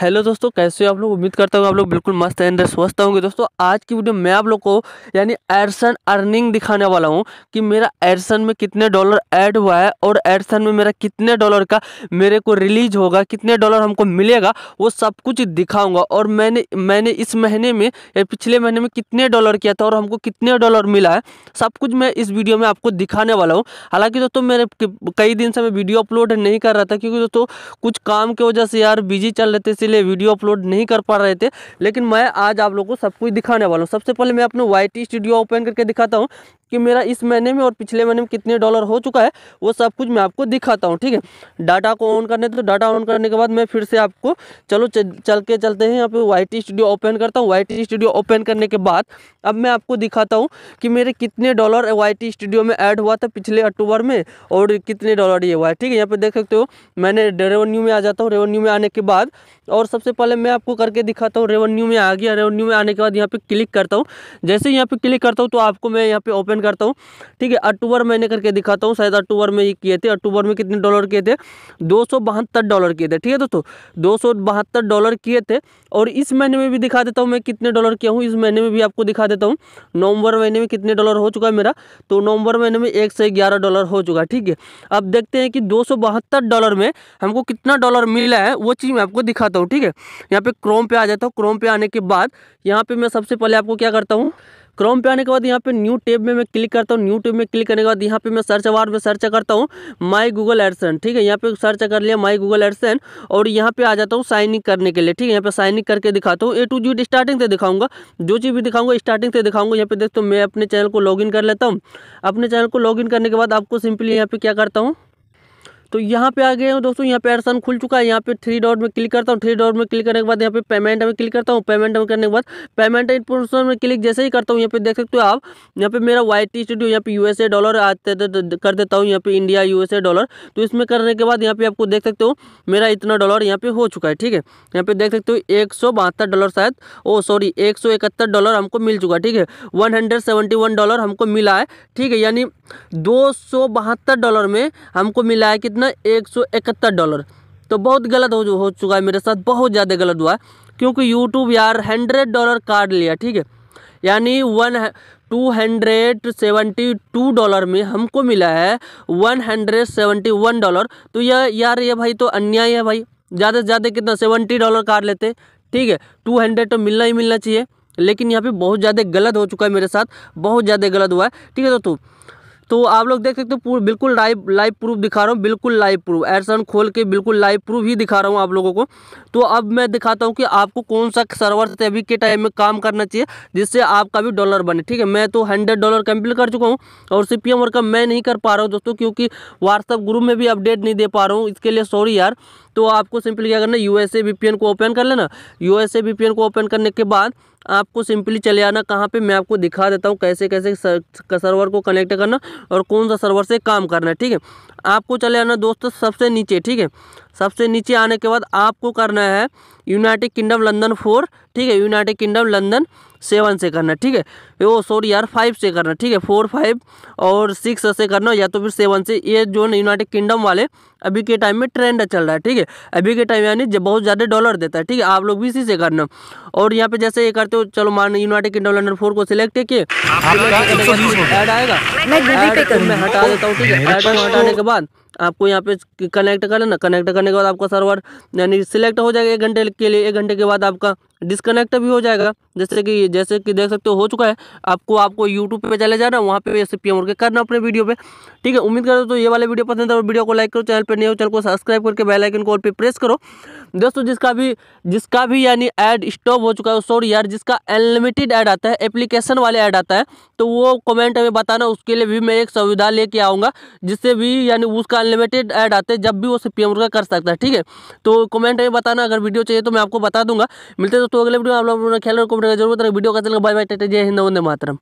hello दोस्तों कैसे हो आप लोग उम्मीद करता हूँ आप लोग बिल्कुल मस्त एंड स्वस्थ होंगे दोस्तों आज की वीडियो मैं आप लोग को यानी एडसन अर्निंग दिखाने वाला हूँ कि मेरा एडसन में कितने डॉलर ऐड हुआ है और एडसन में मेरा कितने डॉलर का मेरे को रिलीज होगा कितने डॉलर हमको मिलेगा वो सब कुछ दिखाऊँगा और मैंने मैंने इस महीने में या पिछले महीने में कितने डॉलर किया था और हमको कितने डॉलर मिला है सब कुछ मैं इस वीडियो में आपको दिखाने वाला हूँ हालाँकि दोस्तों मैंने कई दिन से मैं वीडियो अपलोड नहीं कर रहा था क्योंकि दोस्तों कुछ काम की वजह से यार बिजी चल रहे थे इसीलिए वीडियो अपलोड नहीं कर पा रहे थे लेकिन मैं आज आप लोग को सब कुछ दिखाने वाला हूँ सबसे पहले मैं अपने वाई स्टूडियो ओपन करके दिखाता हूँ कि मेरा इस महीने में और पिछले महीने में कितने डॉलर हो चुका है वो सब कुछ मैं आपको दिखाता हूँ ठीक है डाटा को ऑन करने तो डाटा ऑन करने के बाद मैं फिर से आपको चलो चल के चलते हैं यहाँ पे वाई स्टूडियो ओपन करता हूँ वाई स्टूडियो ओपन करने के बाद अब मैं आपको दिखाता हूँ कि मेरे कितने डॉलर वाई स्टूडियो में ऐड हुआ था पिछले अक्टूबर में और कितने डॉलर ये हुआ है ठीक है यहाँ पर देख सकते हो मैंने रेवन्यू में आ जाता हूँ रेवन्यू में आने के बाद और सबसे पहले मैं आपको करके दिखाता हूँ रेवन्यू में आ गया रेवन्यू में आने के बाद यहाँ पर क्लिक करता हूँ जैसे यहाँ पर क्लिक करता हूँ तो आपको मैं यहाँ पे ओपन मेंशन करता हूँ ठीक है अक्टूबर मैंने करके दिखाता हूँ शायद अक्टूबर में ये किए थे अक्टूबर में कितने डॉलर किए थे दो डॉलर किए थे ठीक है दोस्तों दो डॉलर किए थे और इस महीने में भी दिखा देता हूँ मैं कितने डॉलर किया हूँ इस महीने में भी आपको दिखा देता हूँ नवंबर महीने में कितने डॉलर हो चुका है मेरा तो नवंबर महीने में एक से ग्यारह डॉलर हो चुका है ठीक है अब देखते हैं कि दो डॉलर में हमको कितना डॉलर मिला है वो चीज़ मैं आपको दिखाता हूँ ठीक है यहाँ पे क्रोम पे आ जाता हूँ क्रोम पे आने के बाद यहाँ पे मैं सबसे पहले आपको क्या करता हूँ क्रोम पे आने के बाद यहाँ पे न्यू टेब में मैं क्लिक करता हूँ न्यू टेब में क्लिक करने के बाद यहाँ पे मैं सर्च बार में सर्च करता हूँ माई गूगल एडसन ठीक है यहाँ पे सर्च कर लिया माई गूगल एडसन और यहाँ पे आ जाता हूँ साइन इन करने के लिए ठीक है यहाँ पे साइन इन करके दिखाता हूँ ए टू जी स्टार्टिंग से दिखाऊंगा जो चीज़ भी दिखाऊंगा स्टार्टिंग से दिखाऊंगा यहाँ पे देखते तो मैं अपने चैनल को लॉग कर लेता हूँ अपने चैनल को लॉग करने के बाद आपको सिंपली यहाँ पे क्या करता हूँ तो यहाँ पे आ गए हो दोस्तों यहाँ पे एडसन खुल चुका है यहाँ पे थ्री डॉट में क्लिक करता हूँ थ्री डॉट में क्लिक करने के बाद यहाँ पे पेमेंट में क्लिक करता हूँ पेमेंट में करने के बाद पेमेंट इन्फॉर्मेशन में क्लिक जैसे ही करता हूँ यहाँ पे देख सकते हो आप यहाँ पे मेरा वाई टी स्टूडियो यहाँ पे यू डॉलर आते कर देता हूँ यहाँ पे इंडिया यू डॉलर तो इसमें करने के बाद यहाँ पे आपको देख सकते हो मेरा इतना डॉलर यहाँ पे हो चुका है ठीक है यहाँ पे देख सकते हो एक डॉलर शायद ओ सॉरी एक डॉलर हमको मिल चुका ठीक है वन डॉलर हमको मिला है ठीक है यानी दो डॉलर में हमको मिला है कितना एक सौ इकहत्तर डॉलर तो बहुत गलत हो हो चुका है मेरे साथ बहुत ज़्यादा गलत हुआ है क्योंकि यूट्यूब यार हंड्रेड डॉलर कार्ड लिया ठीक है यानी one two hundred seventy two dollar में हमको मिला है one hundred seventy one dollar तो यह यार ये भाई तो अन्याय है भाई ज़्यादा से ज़्यादा कितना सेवेंटी डॉलर कार्ड लेते ठीक है टू हंड्रेड तो मिलना ही मिलना चाहिए लेकिन यहाँ पे बहुत ज़्यादा गलत हो चुका है मेरे साथ बहुत ज़्यादा गलत हुआ है ठीक है दोस्तों तो आप लोग देख सकते हो बिल्कुल लाइव लाइव प्रूफ दिखा रहा हूँ बिल्कुल लाइव प्रूफ एडसन खोल के बिल्कुल लाइव प्रूफ ही दिखा रहा हूँ आप लोगों को तो अब मैं दिखाता हूँ कि आपको कौन सा सर्वर से अभी के टाइम में काम करना चाहिए जिससे आपका भी डॉलर बने ठीक है मैं तो हंड्रेड डॉलर कंप्लीट कर चुका हूँ और सी पी वर्कअप मैं नहीं कर पा रहा हूँ दोस्तों क्योंकि व्हाट्सअप ग्रुप में भी अपडेट नहीं दे पा रहा हूँ इसके लिए सॉरी यार तो आपको सिंपली क्या करना यू एस को ओपन कर लेना यू एस को ओपन करने के बाद आपको सिंपली चले आना कहाँ पे मैं आपको दिखा देता हूँ कैसे कैसे सर्वर को कनेक्ट करना और कौन सा सर्वर से काम करना है ठीक है आपको चले आना दोस्तों सबसे नीचे ठीक है सबसे नीचे आने के बाद आपको करना है यूनाइटेड किंगडम लंदन फोर ठीक है यूनाइटेड किंगडम लंदन सेवन से करना ठीक है वो सॉरी यार फाइव से करना ठीक है फोर फाइव और सिक्स से करना या तो फिर सेवन से ये जो यूनाइटेड किंगडम वाले अभी के टाइम में ट्रेंड चल रहा है ठीक है अभी के टाइम यानी जब बहुत ज़्यादा डॉलर देता है ठीक है आप लोग भी इसी से करना और यहाँ पे जैसे ये करते हो चलो मान यूनाइटेड किंगडम लंडन फोर को सिलेक्ट किए ऐड आएगा मैं हटा देता हूँ ठीक है ऐड हटाने के बाद आपको यहाँ पे कनेक्ट कर लेना कनेक्ट करने के बाद आपका सर्वर यानी सिलेक्ट हो जाएगा एक घंटे के लिए एक घंटे के बाद आपका डिस्कनेक्ट भी हो जाएगा जैसे कि जैसे कि देख सकते हो हो चुका है आपको आपको यूट्यूब पे चले जाना वहाँ पे ऐसे पी एम के करना अपने वीडियो पे ठीक है उम्मीद करो तो ये वाले वीडियो पसंद है और वीडियो को लाइक करो चैनल पे नहीं हो चैनल को सब्सक्राइब करके बेलाइकन आइकन कॉल पर प्रेस करो दोस्तों जिसका भी जिसका भी यानी ऐड स्टॉप हो चुका है सॉरी यार जिसका अनलिमिटेड ऐड आता है एप्लीकेशन वाले ऐड आता है तो वो कमेंट हमें बताना उसके लिए भी मैं एक सुविधा लेके आऊँगा जिससे भी यानी उसका अनलिमिटेड ऐड आते हैं जब भी वो सी पी एम का कर सकता है ठीक है तो कमेंट हमें बताना अगर वीडियो चाहिए तो मैं आपको बता दूंगा मिलते दोस्तों अगले वीडियो में आप लोग खेल और कॉमेंट का जरूर बताएं वीडियो का चलेगा बाय बाय टाटा जय हिंद वंदे मातरम